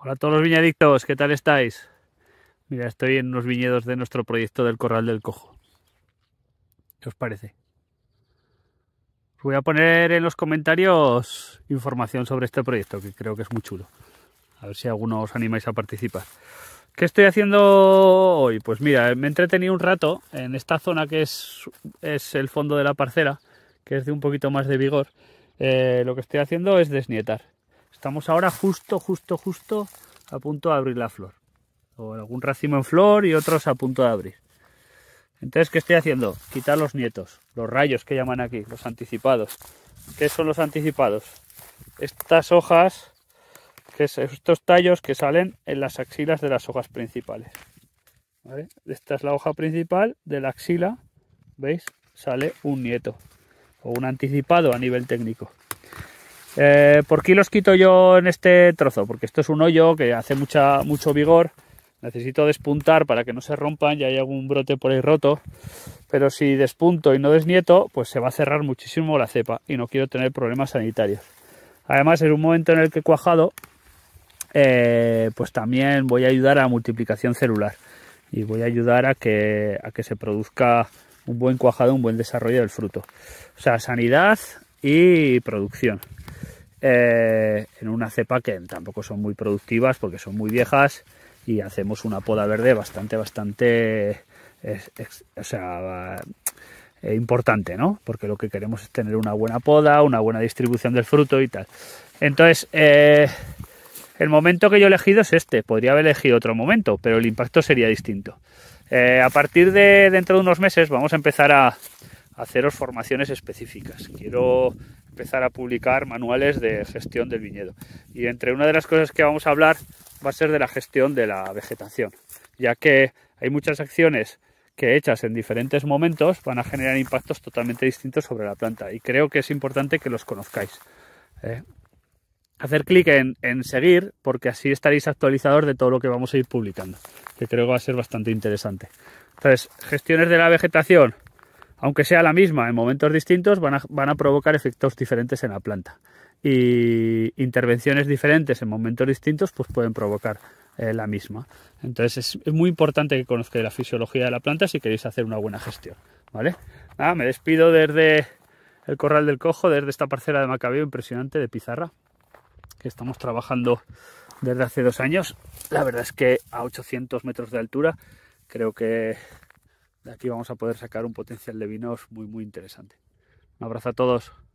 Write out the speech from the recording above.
Hola a todos los viñadictos, ¿qué tal estáis? Mira, estoy en unos viñedos de nuestro proyecto del Corral del Cojo. ¿Qué os parece? Os voy a poner en los comentarios información sobre este proyecto, que creo que es muy chulo. A ver si alguno os animáis a participar. ¿Qué estoy haciendo hoy? Pues mira, me he entretenido un rato en esta zona que es, es el fondo de la parcela, que es de un poquito más de vigor. Eh, lo que estoy haciendo es desnietar Estamos ahora justo, justo, justo a punto de abrir la flor. O algún racimo en flor y otros a punto de abrir. Entonces, ¿qué estoy haciendo? Quitar los nietos, los rayos que llaman aquí, los anticipados. ¿Qué son los anticipados? Estas hojas, que estos tallos que salen en las axilas de las hojas principales. Esta es la hoja principal de la axila, ¿veis? Sale un nieto o un anticipado a nivel técnico. Eh, ¿Por qué los quito yo en este trozo? Porque esto es un hoyo que hace mucha, mucho vigor. Necesito despuntar para que no se rompan, ya hay algún brote por ahí roto. Pero si despunto y no desnieto, pues se va a cerrar muchísimo la cepa y no quiero tener problemas sanitarios. Además, en un momento en el que he cuajado, eh, pues también voy a ayudar a multiplicación celular y voy a ayudar a que, a que se produzca un buen cuajado, un buen desarrollo del fruto. O sea, sanidad y producción. Eh, en una cepa que tampoco son muy productivas porque son muy viejas y hacemos una poda verde bastante, bastante, eh, importante, ¿no? Porque lo que queremos es tener una buena poda, una buena distribución del fruto y tal. Entonces, eh, el momento que yo he elegido es este. Podría haber elegido otro momento, pero el impacto sería distinto. a partir de dentro de unos meses vamos a empezar a, haceros formaciones específicas. Quiero empezar a publicar manuales de gestión del viñedo. Y entre una de las cosas que vamos a hablar va a ser de la gestión de la vegetación, ya que hay muchas acciones que hechas en diferentes momentos van a generar impactos totalmente distintos sobre la planta y creo que es importante que los conozcáis. ¿eh? Hacer clic en, en, seguir porque así estaréis actualizados de todo lo que vamos a ir publicando, que creo que va a ser bastante interesante. Entonces, gestiones de la vegetación, aunque sea la misma en momentos distintos, van a, provocar efectos diferentes en la planta. Y intervenciones diferentes en momentos distintos, pues pueden provocar eh, la misma. Entonces es, muy importante que conozcáis la fisiología de la planta si queréis hacer una buena gestión. ¿Vale? Ah, me despido desde el corral del cojo, desde esta parcela de macabeo impresionante de pizarra, que estamos trabajando desde hace dos años. La verdad es que a 800 metros de altura creo que aquí vamos a poder sacar un potencial de vinos muy, muy interesante. Un abrazo a todos.